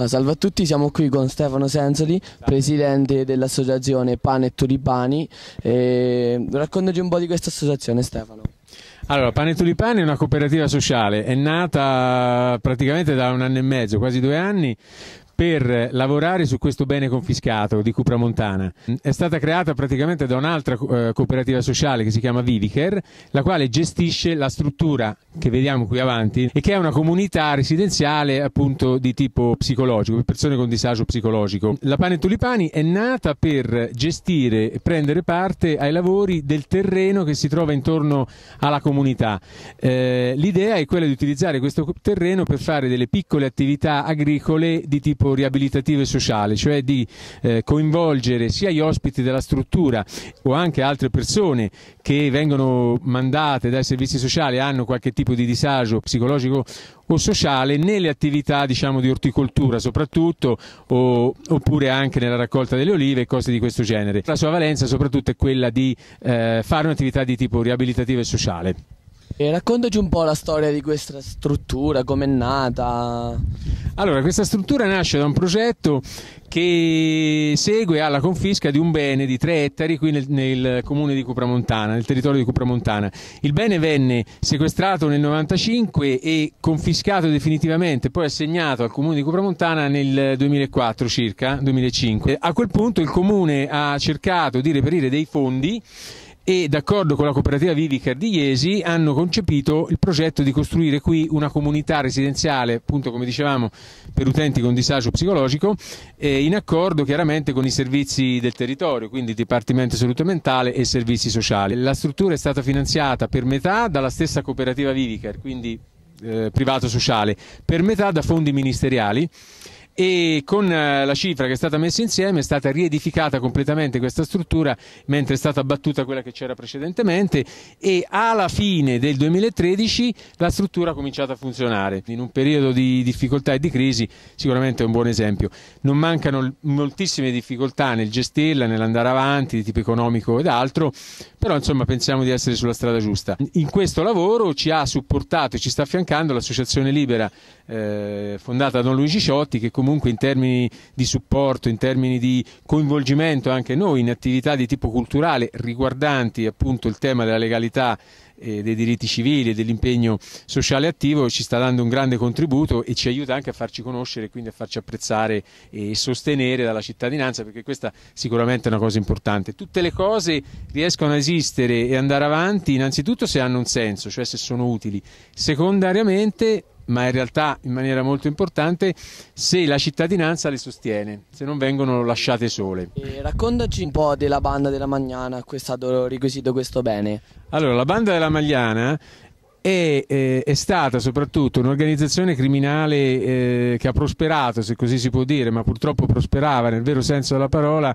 Eh, salve a tutti, siamo qui con Stefano Sensoli, presidente dell'associazione Pane e Tulipani. E... Raccontaci un po' di questa associazione Stefano. Allora, Pane Tulipani è una cooperativa sociale, è nata praticamente da un anno e mezzo, quasi due anni, per lavorare su questo bene confiscato di Cupramontana. È stata creata praticamente da un'altra eh, cooperativa sociale che si chiama Vivicher, la quale gestisce la struttura che vediamo qui avanti e che è una comunità residenziale appunto di tipo psicologico, per persone con disagio psicologico. La Pane Tulipani è nata per gestire e prendere parte ai lavori del terreno che si trova intorno alla comunità. Eh, l'idea è quella di utilizzare questo terreno per fare delle piccole attività agricole di tipo dicevo, riabilitative sociali, cioè di eh, coinvolgere sia gli ospiti della struttura o anche altre persone che vengono mandate dai servizi sociali e hanno qualche tipo di disagio psicologico o sociale nelle attività diciamo, di orticoltura soprattutto o, oppure anche nella raccolta delle olive e cose di questo genere. La sua valenza soprattutto è quella di eh, fare un'attività di tipo riabilitativo e sociale. E raccontaci un po' la storia di questa struttura, com'è nata. Allora, questa struttura nasce da un progetto che segue alla confisca di un bene di 3 ettari qui nel, nel, comune di Cupramontana, nel territorio di Cupramontana. Il bene venne sequestrato nel 1995 e confiscato definitivamente, poi assegnato al comune di Cupramontana nel 2004 circa, 2005. A quel punto il comune ha cercato di reperire dei fondi e d'accordo con la cooperativa Vivi Cardigliesi hanno concepito il progetto di costruire qui una comunità residenziale, appunto come dicevamo, per utenti con disagio psicologico, eh, in accordo chiaramente con i servizi del territorio, quindi Dipartimento Salute Mentale e Servizi Sociali. La struttura è stata finanziata per metà dalla stessa cooperativa Vivicar, quindi eh, privato sociale, per metà da fondi ministeriali e con eh, la cifra che è stata messa insieme è stata riedificata completamente questa struttura mentre è stata abbattuta quella che c'era precedentemente e alla fine del 2013 la struttura ha cominciato a funzionare. In un periodo di difficoltà e di crisi sicuramente è un buon esempio. Non mancano moltissime difficoltà nel gestirla, nell'andare avanti di tipo economico ed altro, però insomma pensiamo di essere sulla strada giusta. In questo lavoro ci ha supportato e ci sta affiancando l'associazione libera eh, fondata da Don Luigi Ciotti che comunque in termini di supporto, in termini di coinvolgimento anche noi in attività di tipo culturale riguardanti appunto il tema della legalità eh, dei diritti civili e dell'impegno sociale attivo ci sta dando un grande contributo e ci aiuta anche a farci conoscere e quindi a farci apprezzare e sostenere dalla cittadinanza perché questa sicuramente è una cosa importante. Tutte le cose riescono a esistere e andare avanti innanzitutto se hanno un senso, cioè se sono utili, secondariamente ma in realtà in maniera molto importante, se la cittadinanza le sostiene, se non vengono lasciate sole. E raccontaci un po' della Banda della Magnana, cui è stato requisito questo bene. Allora, la Banda della Magnana è, eh, è, stata soprattutto un'organizzazione criminale eh, che ha prosperato, se così si può dire, ma purtroppo prosperava nel vero senso della parola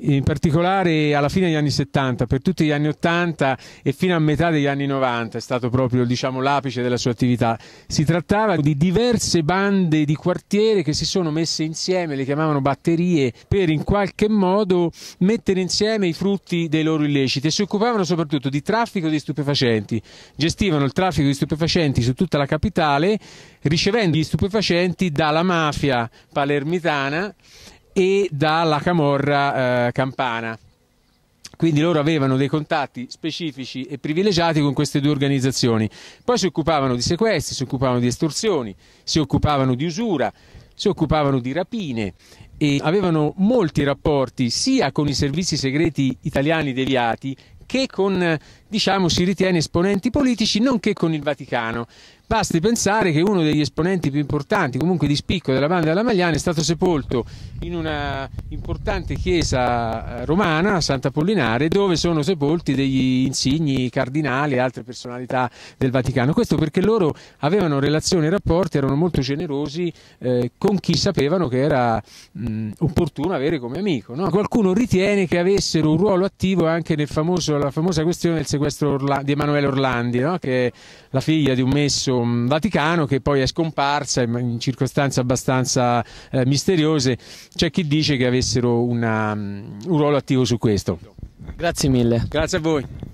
in particolare alla fine degli anni 70, per tutti gli anni 80 e fino a metà degli anni 90 è stato proprio diciamo, l'apice della sua attività. Si trattava di diverse bande di quartiere che si sono messe insieme, le chiamavano batterie, per in qualche modo mettere insieme i frutti dei loro illeciti e si occupavano soprattutto di traffico di stupefacenti. Gestivano il traffico di stupefacenti su tutta la capitale, ricevendo gli stupefacenti dalla mafia palermitana e dalla camorra eh, campana. Quindi loro avevano dei contatti specifici e privilegiati con queste due organizzazioni. Poi si occupavano di sequestri, si occupavano di estorsioni, si occupavano di usura, si occupavano di rapine e avevano molti rapporti sia con i servizi segreti italiani deviati che con diciamo, si ritiene esponenti politici, nonché con il Vaticano. Basti pensare che uno degli esponenti più importanti, comunque di spicco, della banda della Magliana è stato sepolto in una importante chiesa eh, romana, Santa Pollinare, dove sono sepolti degli insigni cardinali e altre personalità del Vaticano. Questo perché loro avevano relazioni e rapporti, erano molto generosi eh, con chi sapevano che era mh, mm, opportuno avere come amico. No? Qualcuno ritiene che avessero un ruolo attivo anche nella famosa questione del secondo questo Orla di Emanuele Orlandi, no? che è la figlia di un messo mm, vaticano che poi è scomparsa in circostanze abbastanza eh, misteriose. C'è chi dice che avessero una, mm, un ruolo attivo su questo. Grazie mille. Grazie a voi.